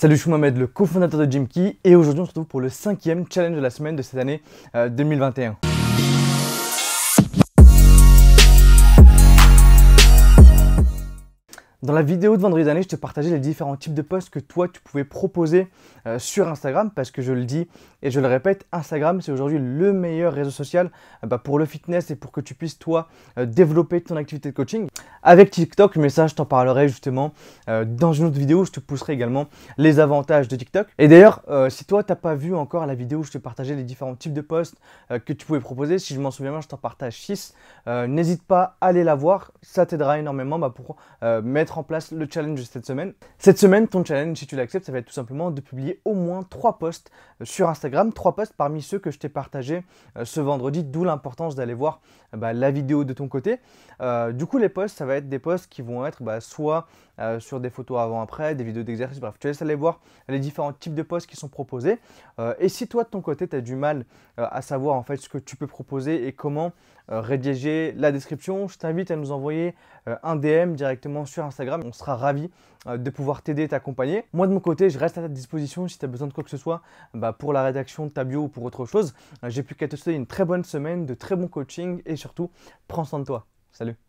Salut, je suis Mohamed, le cofondateur de Jimkey, et aujourd'hui on se retrouve pour le cinquième challenge de la semaine de cette année 2021. Euh, Dans la vidéo de vendredi dernier, je te partageais les différents types de posts que toi tu pouvais proposer euh, sur Instagram parce que je le dis et je le répète, Instagram c'est aujourd'hui le meilleur réseau social euh, bah, pour le fitness et pour que tu puisses toi développer ton activité de coaching avec TikTok, mais ça je t'en parlerai justement euh, dans une autre vidéo, où je te pousserai également les avantages de TikTok. Et d'ailleurs, euh, si toi tu t'as pas vu encore la vidéo où je te partageais les différents types de posts euh, que tu pouvais proposer, si je m'en souviens bien, je t'en partage 6, n'hésite pas à aller la voir, ça t'aidera énormément bah, pour mettre en place le challenge de cette semaine. Cette semaine, ton challenge, si tu l'acceptes, ça va être tout simplement de publier au moins 3 posts sur Instagram, 3 posts parmi ceux que je t'ai partagé ce vendredi, d'où l'importance d'aller voir bah, la vidéo de ton côté. du coup, les posts, ça va va être des posts qui vont être bah, soit euh, sur des photos avant-après, des vidéos d'exercice, bref, tu laisses aller voir les différents types de posts qui sont proposés. Euh, et si toi, de ton côté, tu as du mal euh, à savoir en fait ce que tu peux proposer et comment rédiger la description, je t'invite à nous envoyer un DM directement sur Instagram. On sera ravi de pouvoir t'aider et t'accompagner. Moi, de mon côté, je reste à ta disposition si tu as besoin de quoi que ce soit bah, pour la rédaction de ta bio ou pour autre chose. J'ai plus qu'à te souhaiter une très bonne semaine, de très bon coaching et surtout, prends soin de toi. Salut